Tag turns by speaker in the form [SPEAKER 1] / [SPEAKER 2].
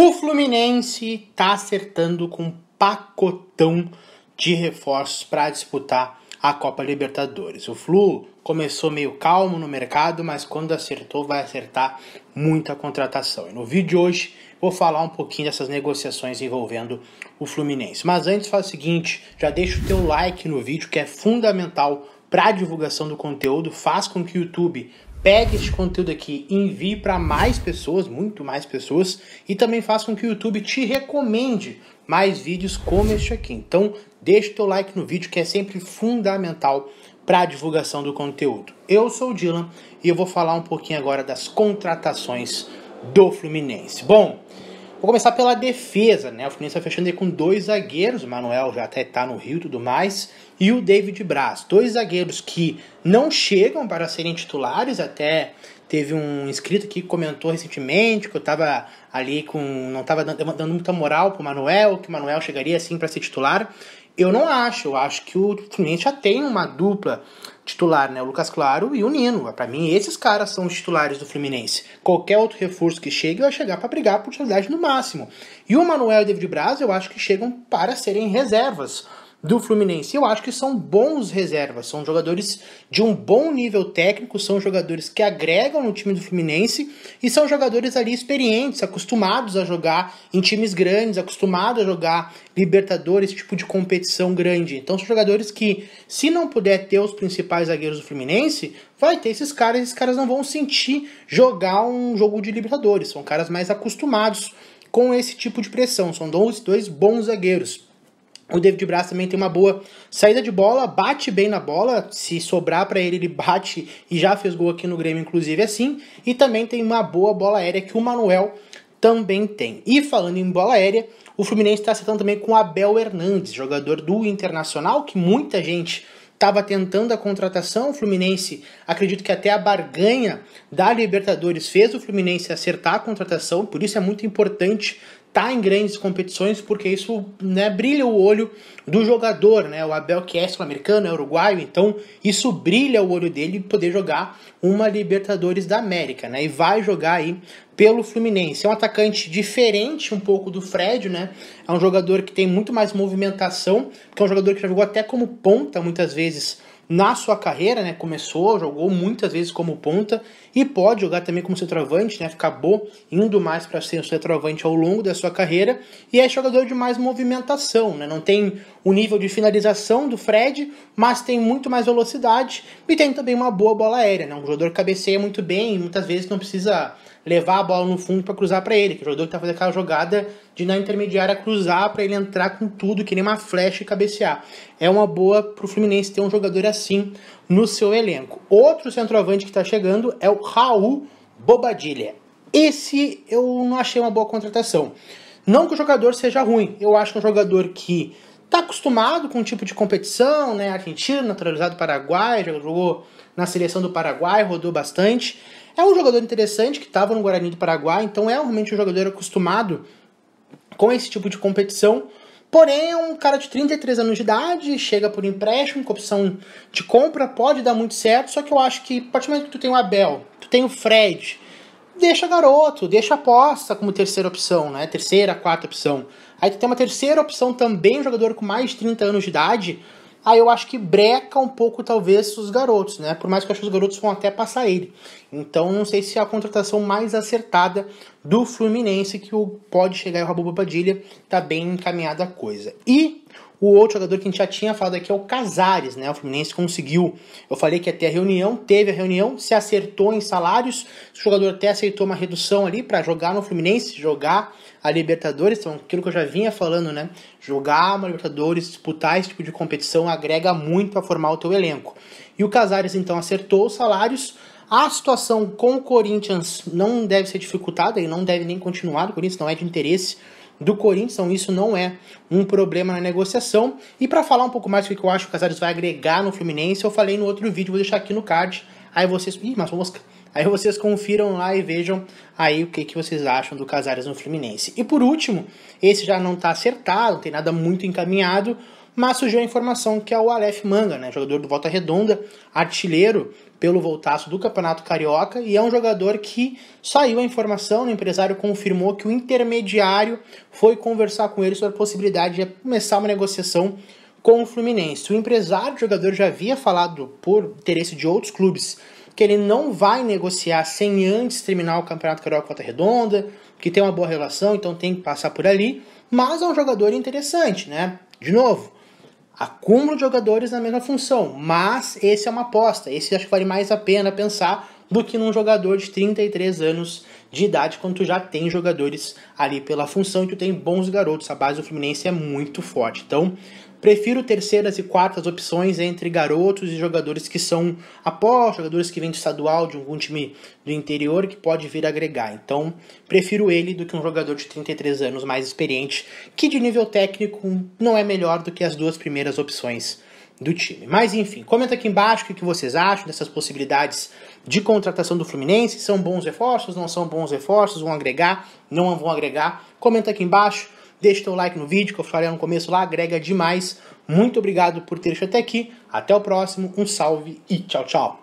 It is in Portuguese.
[SPEAKER 1] O Fluminense está acertando com um pacotão de reforços para disputar a Copa Libertadores. O Flu começou meio calmo no mercado, mas quando acertou, vai acertar muita contratação. E no vídeo de hoje vou falar um pouquinho dessas negociações envolvendo o Fluminense. Mas antes faz o seguinte, já deixa o teu like no vídeo que é fundamental para a divulgação do conteúdo, faz com que o YouTube pegue esse conteúdo aqui envie para mais pessoas, muito mais pessoas, e também faça com que o YouTube te recomende mais vídeos como este aqui. Então, deixe teu like no vídeo que é sempre fundamental para a divulgação do conteúdo. Eu sou o Dylan e eu vou falar um pouquinho agora das contratações do Fluminense. Bom, Vou começar pela defesa, né? O Fluminense vai fechando aí com dois zagueiros, o Manuel já até tá no Rio e tudo mais, e o David Braz. Dois zagueiros que não chegam para serem titulares, até teve um inscrito que comentou recentemente que eu tava ali com. não tava dando, muita moral pro Manuel, que o Manuel chegaria assim para ser titular. Eu não acho, eu acho que o Fluminense já tem uma dupla titular, né? O Lucas Claro e o Nino. Para mim, esses caras são os titulares do Fluminense. Qualquer outro reforço que chegue vai chegar para brigar por titularidade no máximo. E o Manuel e o David Braz, eu acho que chegam para serem reservas do Fluminense. Eu acho que são bons reservas, são jogadores de um bom nível técnico, são jogadores que agregam no time do Fluminense e são jogadores ali experientes, acostumados a jogar em times grandes, acostumados a jogar Libertadores, tipo de competição grande. Então são jogadores que, se não puder ter os principais zagueiros do Fluminense, vai ter esses caras, esses caras não vão sentir jogar um jogo de Libertadores. São caras mais acostumados com esse tipo de pressão. São dois, dois bons zagueiros. O David Braz também tem uma boa saída de bola, bate bem na bola, se sobrar para ele, ele bate e já fez gol aqui no Grêmio, inclusive assim. E também tem uma boa bola aérea que o Manuel também tem. E falando em bola aérea, o Fluminense está acertando também com Abel Hernandes, jogador do Internacional, que muita gente estava tentando a contratação. O Fluminense, acredito que até a barganha da Libertadores fez o Fluminense acertar a contratação, por isso é muito importante Tá em grandes competições, porque isso né, brilha o olho do jogador, né? O Abel que é sul-americano, é uruguaio, então isso brilha o olho dele poder jogar uma Libertadores da América, né? E vai jogar aí pelo Fluminense. É um atacante diferente um pouco do Fred, né? É um jogador que tem muito mais movimentação, que é um jogador que já jogou até como ponta muitas vezes na sua carreira, né? Começou, jogou muitas vezes como ponta e pode jogar também como centroavante, né? Acabou indo mais para ser um centroavante ao longo da sua carreira e é jogador de mais movimentação, né? Não tem o nível de finalização do Fred, mas tem muito mais velocidade e tem também uma boa bola aérea. Né? Um jogador cabeceia muito bem e muitas vezes não precisa levar a bola no fundo para cruzar para ele, que o jogador que está fazendo aquela jogada de na intermediária cruzar para ele entrar com tudo, que nem uma flecha e cabecear. É uma boa para o Fluminense ter um jogador assim no seu elenco. Outro centroavante que está chegando é o Raul Bobadilha. Esse eu não achei uma boa contratação. Não que o jogador seja ruim, eu acho que é um jogador que está acostumado com o tipo de competição, né? Argentino, naturalizado Paraguai, jogou na seleção do Paraguai, rodou bastante. É um jogador interessante que estava no Guarani do Paraguai, então é realmente um jogador acostumado com esse tipo de competição. Porém, é um cara de 33 anos de idade, chega por empréstimo, com opção de compra, pode dar muito certo, só que eu acho que, a partir do momento que tu tem o Abel, tu tem o Fred, deixa garoto, deixa aposta como terceira opção, né? Terceira, quarta opção. Aí tu tem uma terceira opção também, um jogador com mais de 30 anos de idade. Aí eu acho que breca um pouco, talvez, os garotos, né? Por mais que eu acho que os garotos vão até passar ele. Então não sei se é a contratação mais acertada do Fluminense que o pode chegar e o rabo babadilha tá bem encaminhada a coisa. E o outro jogador que a gente já tinha falado aqui é o Casares, né? O Fluminense conseguiu. Eu falei que até a reunião, teve a reunião, se acertou em salários. O jogador até aceitou uma redução ali para jogar no Fluminense, jogar a Libertadores. Então, aquilo que eu já vinha falando, né? Jogar uma Libertadores, disputar esse tipo de competição agrega muito para formar o teu elenco. E o Casares então acertou os salários. A situação com o Corinthians não deve ser dificultada, ele não deve nem continuar. O Corinthians não é de interesse do Corinthians, então isso não é um problema na negociação. E para falar um pouco mais do que eu acho que o Casares vai agregar no Fluminense, eu falei no outro vídeo, vou deixar aqui no card. Aí vocês. Ih, mas mosca. Aí vocês confiram lá e vejam aí o que, que vocês acham do Casares no Fluminense. E por último, esse já não está acertado, não tem nada muito encaminhado mas surgiu a informação que é o Aleph Manga, né, jogador do Volta Redonda, artilheiro pelo voltaço do Campeonato Carioca, e é um jogador que saiu a informação, o empresário confirmou que o intermediário foi conversar com ele sobre a possibilidade de começar uma negociação com o Fluminense. O empresário do jogador já havia falado por interesse de outros clubes que ele não vai negociar sem antes terminar o Campeonato Carioca Volta Redonda, que tem uma boa relação, então tem que passar por ali, mas é um jogador interessante, né? De novo, acúmulo de jogadores na mesma função, mas esse é uma aposta, esse acho que vale mais a pena pensar do que num jogador de 33 anos de idade, quando tu já tem jogadores ali pela função e tu tem bons garotos, a base do Fluminense é muito forte. Então, Prefiro terceiras e quartas opções entre garotos e jogadores que são após, jogadores que vêm do estadual, de algum time do interior que pode vir agregar. Então, prefiro ele do que um jogador de 33 anos mais experiente, que de nível técnico não é melhor do que as duas primeiras opções do time. Mas enfim, comenta aqui embaixo o que vocês acham dessas possibilidades de contratação do Fluminense, são bons reforços, não são bons reforços, vão agregar, não vão agregar. Comenta aqui embaixo. Deixa teu like no vídeo, que eu falei no começo lá, agrega demais. Muito obrigado por ter até aqui. Até o próximo, um salve e tchau, tchau.